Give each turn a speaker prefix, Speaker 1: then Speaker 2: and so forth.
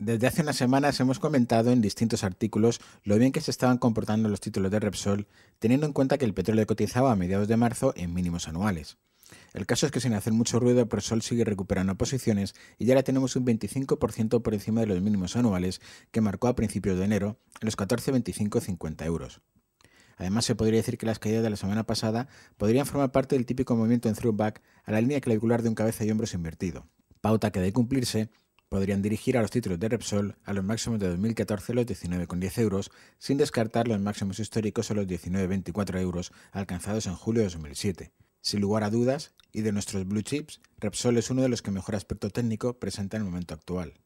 Speaker 1: Desde hace unas semanas hemos comentado en distintos artículos lo bien que se estaban comportando los títulos de Repsol, teniendo en cuenta que el petróleo cotizaba a mediados de marzo en mínimos anuales. El caso es que sin hacer mucho ruido, Repsol sigue recuperando posiciones y ya la tenemos un 25% por encima de los mínimos anuales que marcó a principios de enero, en los 14,25,50 euros. Además, se podría decir que las caídas de la semana pasada podrían formar parte del típico movimiento en throwback a la línea clavicular de un cabeza y hombros invertido, pauta que debe cumplirse podrían dirigir a los títulos de Repsol a los máximos de 2014 los 19,10 euros, sin descartar los máximos históricos a los 19,24 euros alcanzados en julio de 2007. Sin lugar a dudas, y de nuestros blue chips, Repsol es uno de los que mejor aspecto técnico presenta en el momento actual.